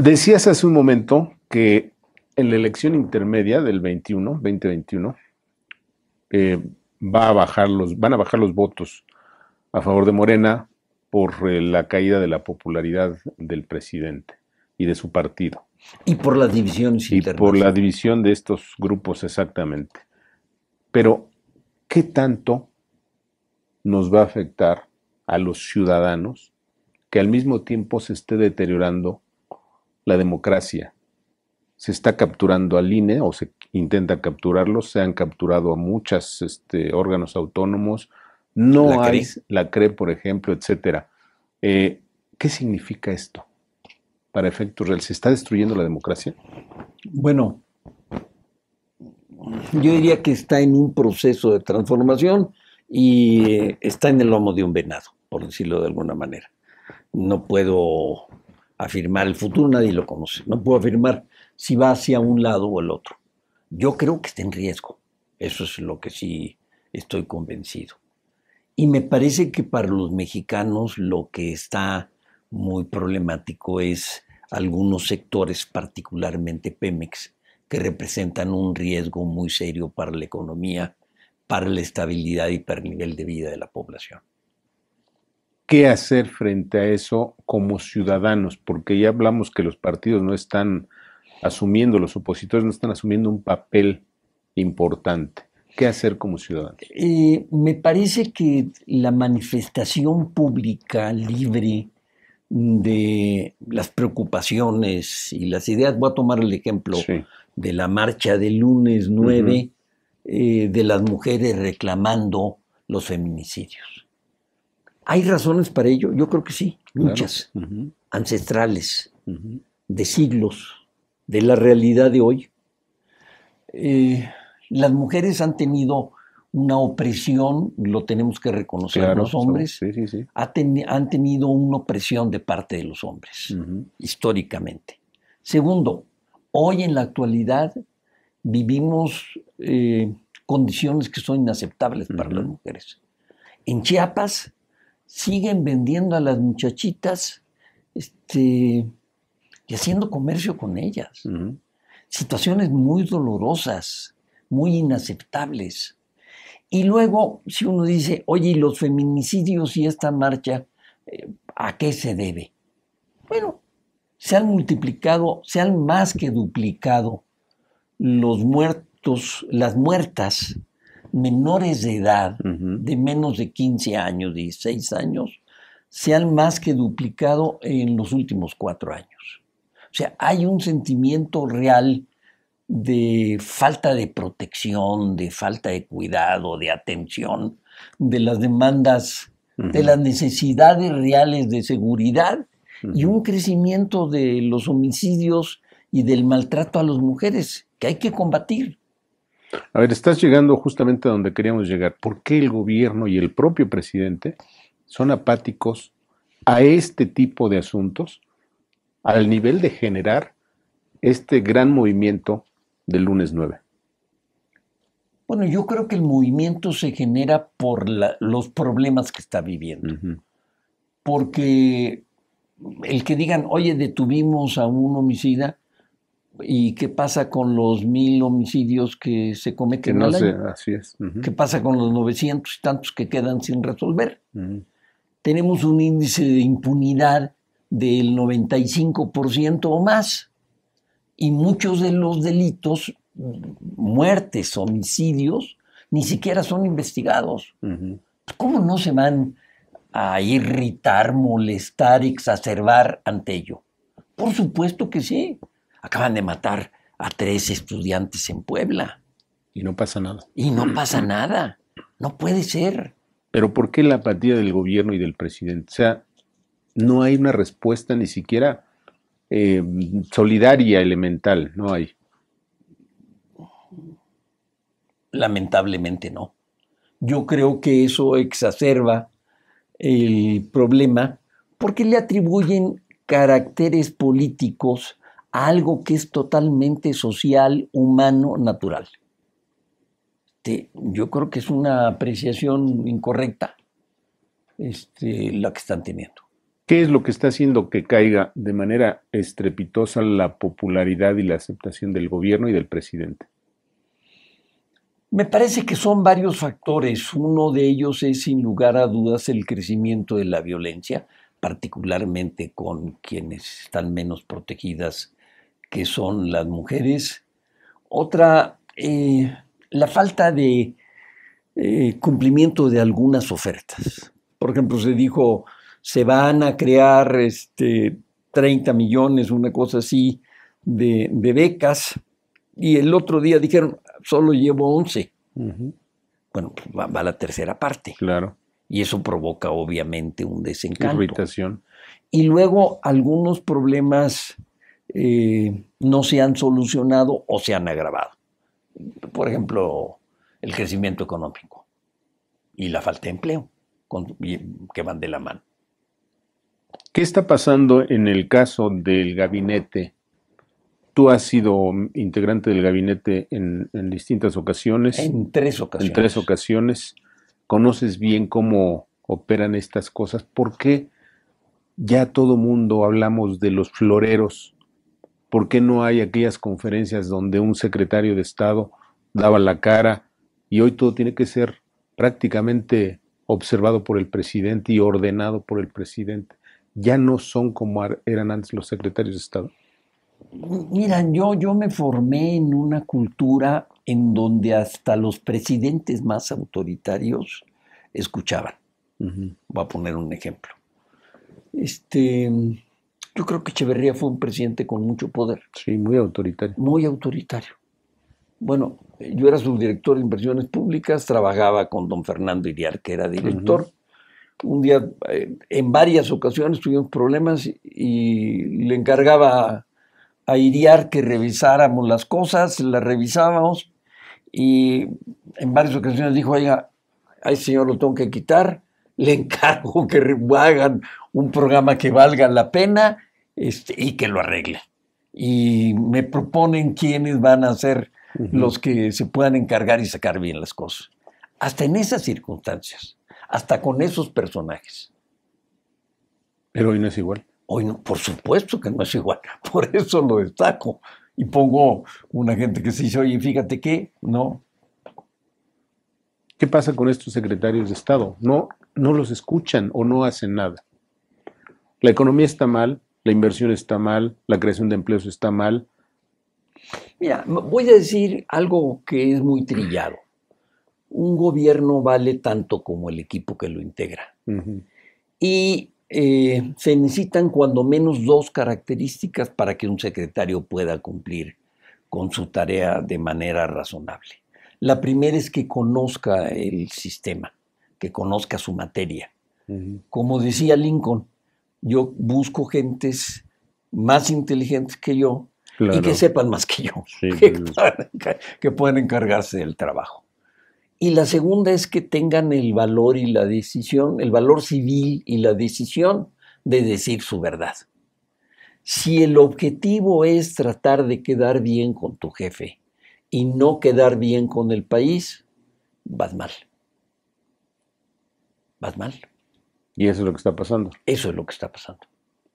Decías hace un momento que en la elección intermedia del 21, 2021, eh, va a bajar los, van a bajar los votos a favor de Morena por eh, la caída de la popularidad del presidente y de su partido. Y por la división. Y por la división de estos grupos, exactamente. Pero, ¿qué tanto nos va a afectar a los ciudadanos que al mismo tiempo se esté deteriorando la democracia. Se está capturando al INE o se intenta capturarlo, se han capturado a muchos este, órganos autónomos, no hay la CRE, por ejemplo, etcétera. Eh, ¿Qué significa esto para efectos reales? ¿Se está destruyendo la democracia? Bueno, yo diría que está en un proceso de transformación y eh, está en el lomo de un venado, por decirlo de alguna manera. No puedo afirmar. El futuro nadie lo conoce. No puedo afirmar si va hacia un lado o el otro. Yo creo que está en riesgo. Eso es lo que sí estoy convencido. Y me parece que para los mexicanos lo que está muy problemático es algunos sectores, particularmente Pemex, que representan un riesgo muy serio para la economía, para la estabilidad y para el nivel de vida de la población qué hacer frente a eso como ciudadanos, porque ya hablamos que los partidos no están asumiendo, los opositores no están asumiendo un papel importante. ¿Qué hacer como ciudadanos? Eh, me parece que la manifestación pública libre de las preocupaciones y las ideas, voy a tomar el ejemplo de la marcha del lunes 9 eh, de las mujeres reclamando los feminicidios. ¿Hay razones para ello? Yo creo que sí, muchas, ancestrales, de siglos, de la realidad de hoy. Eh, las mujeres han tenido una opresión, lo tenemos que reconocer, los hombres han tenido una opresión de parte de los hombres, históricamente. Segundo, hoy en la actualidad vivimos eh, condiciones que son inaceptables para las mujeres. En Chiapas, siguen vendiendo a las muchachitas este, y haciendo comercio con ellas. Situaciones muy dolorosas, muy inaceptables. Y luego, si uno dice, oye, ¿y los feminicidios y esta marcha, eh, ¿a qué se debe? Bueno, se han multiplicado, se han más que duplicado los muertos, las muertas menores de edad, de menos de 15 años, 16 años, se han más que duplicado en los últimos cuatro años. O sea, hay un sentimiento real de falta de protección, de falta de cuidado, de atención, de las demandas, de las necesidades reales de seguridad y un crecimiento de los homicidios y del maltrato a las mujeres que hay que combatir. A ver, estás llegando justamente a donde queríamos llegar. ¿Por qué el gobierno y el propio presidente son apáticos a este tipo de asuntos al nivel de generar este gran movimiento del lunes 9? Bueno, yo creo que el movimiento se genera por los problemas que está viviendo. Porque el que digan, oye, detuvimos a un homicida, ¿Y qué pasa con los mil homicidios que se cometen que no al así es. ¿Qué pasa con los 900 y tantos que quedan sin resolver? Tenemos un índice de impunidad del 95% o más. Y muchos de los delitos, muertes, homicidios, ni siquiera son investigados. Pues, ¿Cómo no se van a irritar, molestar, exacerbar ante ello? Por supuesto que sí. Acaban de matar a tres estudiantes en Puebla. Y no pasa nada. Y no pasa nada. No puede ser. Pero ¿por qué la apatía del gobierno y del presidente? O sea, no hay una respuesta ni siquiera eh, solidaria, elemental, no hay. Lamentablemente no. Yo creo que eso exacerba el problema porque le atribuyen caracteres políticos algo que es totalmente social, humano, natural. yo creo que es una apreciación incorrecta este, la que están teniendo. ¿Qué es lo que está haciendo que caiga de manera estrepitosa la popularidad y la aceptación del gobierno y del presidente? Me parece que son varios factores. Uno de ellos es, sin lugar a dudas, el crecimiento de la violencia, particularmente con quienes están menos protegidas que son las mujeres. Otra, eh, la falta de eh, cumplimiento de algunas ofertas. Por ejemplo, se dijo, se van a crear este, 30 millones, una cosa así, de, becas, y el otro día dijeron, solo llevo 11. Bueno, pues, va, la tercera parte. Claro. Y eso provoca obviamente un desencanto. Irritación. Y luego algunos problemas eh, no se han solucionado o se han agravado. Por ejemplo, el crecimiento económico y la falta de empleo, que van de la mano. ¿Qué está pasando en el caso del gabinete? Tú has sido integrante del gabinete en, en distintas ocasiones. En tres ocasiones. En tres ocasiones. Conoces bien cómo operan estas cosas. ¿Por qué ya todo mundo hablamos de los floreros ¿Por qué no hay aquellas conferencias donde un secretario de Estado daba la cara y hoy todo tiene que ser prácticamente observado por el presidente y ordenado por el presidente? Ya no son como eran antes los secretarios de Estado. Miran, yo, yo me formé en una cultura en donde hasta los presidentes más autoritarios escuchaban. Voy a poner un ejemplo. Este, yo creo que Echeverría fue un presidente con mucho poder. Sí, muy autoritario. Muy autoritario. Bueno, yo era subdirector de inversiones públicas, trabajaba con don Fernando Iriar, que era director. Un día, eh, en varias ocasiones tuvimos problemas y le encargaba a Iriar que revisáramos las cosas, las revisábamos y en varias ocasiones dijo, oiga, a ese señor lo tengo que quitar, le encargo que hagan un programa que valga la pena este, y que lo arregle. Y me proponen quiénes van a ser los que se puedan encargar y sacar bien las cosas. Hasta en esas circunstancias, hasta con esos personajes. Pero hoy no es igual. Hoy no, por supuesto que no es igual. Por eso lo destaco. Y pongo una gente que se dice, oye, fíjate que, no, ¿Qué pasa con estos secretarios de Estado? No, no los escuchan o no hacen nada. La economía está mal, la inversión está mal, la creación de empleos está mal. Mira, voy a decir algo que es muy trillado. Un gobierno vale tanto como el equipo que lo integra. Y eh, se necesitan cuando menos dos características para que un secretario pueda cumplir con su tarea de manera razonable. La primera es que conozca el sistema, que conozca su materia. Como decía Lincoln, yo busco gentes más inteligentes que yo y que sepan más que yo, que, que puedan encargarse del trabajo. Y la segunda es que tengan el valor y la decisión, el valor civil y la decisión de decir su verdad. Si el objetivo es tratar de quedar bien con tu jefe y no quedar bien con el país, vas mal. Vas mal. Y eso es lo que está pasando. Eso es lo que está pasando.